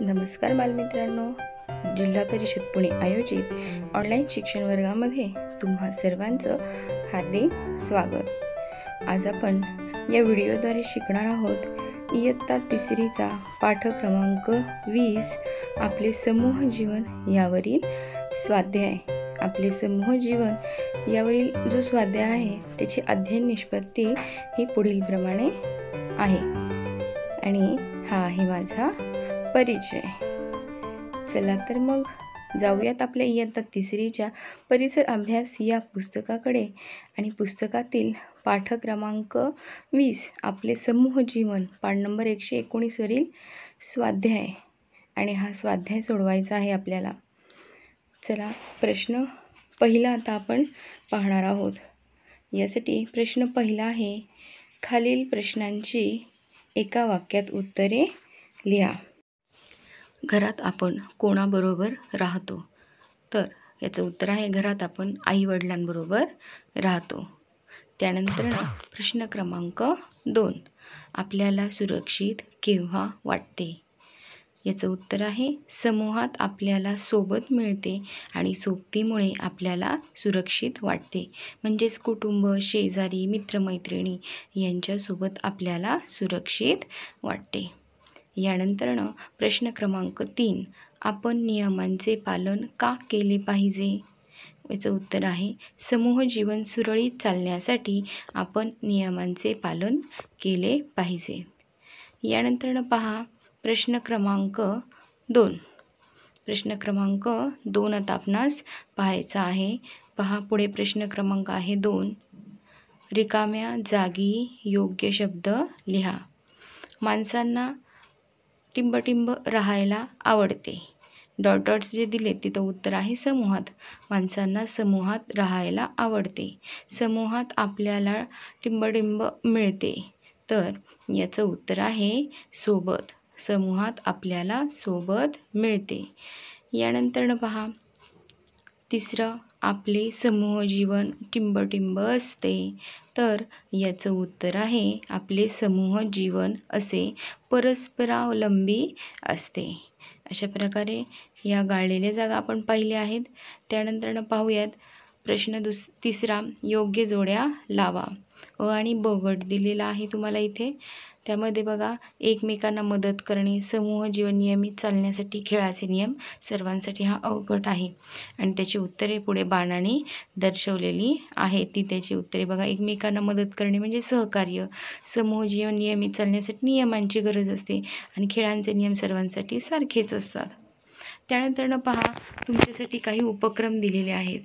नमस्कार बालमित्रांनो जिल्हा परिषद पुणे आयोजित ऑनलाईन शिक्षण वर्गामध्ये तुम्हा सर्वांचं हार्दिक स्वागत आज आपण या व्हिडिओद्वारे शिकणार आहोत इयत्ता तिसरीचा पाठक्रमांक वीस आपले समूह जीवन यावरील स्वाध्याय आपले समूह जीवन यावरील जो स्वाध्याय आहे त्याची अध्ययन निष्पत्ती ही पुढीलप्रमाणे आहे आणि हा आहे माझा परिचय चला तर मग जाऊयात आपल्या इयत्ता तिसरीच्या परिसर अभ्यास या पुस्तकाकडे आणि पुस्तकातील पाठ क्रमांक वीस आपले समूह जीवन पाठ नंबर एकशे एकोणीसवरील स्वाध्याय आणि हा स्वाध्याय सोडवायचा आहे आपल्याला चला प्रश्न पहिला आता आपण पाहणार आहोत यासाठी प्रश्न पहिला आहे खालील प्रश्नांची एका वाक्यात उत्तरे लिहा घरात आपण कोणाबरोबर राहतो तर याचं उत्तर आहे घरात आपण आईवडिलांबरोबर राहतो त्यानंतर प्रश्न क्रमांक दोन आपल्याला सुरक्षित केव्हा वाटते याचं उत्तर आहे समूहात आपल्याला सोबत मिळते आणि सोबतीमुळे आपल्याला सुरक्षित वाटते म्हणजेच कुटुंब शेजारी मित्रमैत्रिणी यांच्यासोबत आपल्याला सुरक्षित वाटते यानंतरनं प्रश्न क्रमांक तीन आपण नियमांचे पालन का केले पाहिजे याचं उत्तर आहे समूह जीवन सुरळीत चालण्यासाठी आपण नियमांचे पालन केले पाहिजे यानंतरनं पहा प्रश्न क्रमांक दोन प्रश्न क्रमांक दोन आता आपणास पाहायचा आहे पहा पुढे प्रश्न क्रमांक आहे दोन रिकाम्या जागी योग्य शब्द लिहा माणसांना टिंबटिंब राहायला आवडते डॉट डॉट्स जे दिले तिथं उत्तर आहे समूहात माणसांना समूहात राहायला आवडते समूहात आपल्याला टिंबटिंब मिळते तर याचं उत्तर आहे सोबत समूहात आपल्याला सोबत मिळते यानंतरनं पहा तिसरं आपले समूह जीवन टिंबटिंब असते तर याचं उत्तर आहे आपले समूह जीवन असे परस्परावलंबी असते अशा प्रकारे या गाळलेल्या जागा आपण पाहिल्या आहेत त्यानंतर पाहूयात प्रश्न दुस तिसरा योग्य जोड्या लावा अ आणि ब गट दिलेला आहे तुम्हाला इथे त्यामध्ये बघा एकमेकांना मदत करणे समूह जीवन नियमित चालण्यासाठी खेळाचे नियम सर्वांसाठी हा अवघड आहे आणि त्याची उत्तरे पुढे बाणाने दर्शवलेली आहे ती त्याची उत्तरे बघा एकमेकांना मदत करणे म्हणजे सहकार्य समूह जीवन नियमित चालण्यासाठी नियमांची गरज असते आणि खेळांचे नियम सर्वांसाठी सारखेच असतात त्यानंतरनं पहा तुमच्यासाठी काही उपक्रम दिलेले आहेत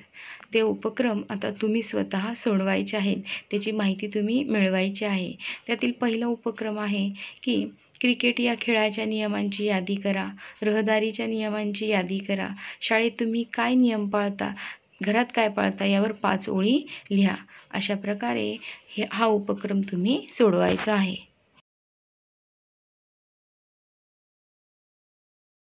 ते उपक्रम आता तुम्ही स्वतः सोडवायचे आहेत त्याची माहिती तुम्ही मिळवायची आहे त्यातील पहिला उपक्रम आहे की क्रिकेट या खेळाच्या नियमांची यादी करा रहदारीच्या नियमांची यादी करा शाळेत तुम्ही काय नियम पाळता घरात काय पाळता यावर पाच ओळी लिहा अशा प्रकारे हे हा उपक्रम तुम्ही सोडवायचा आहे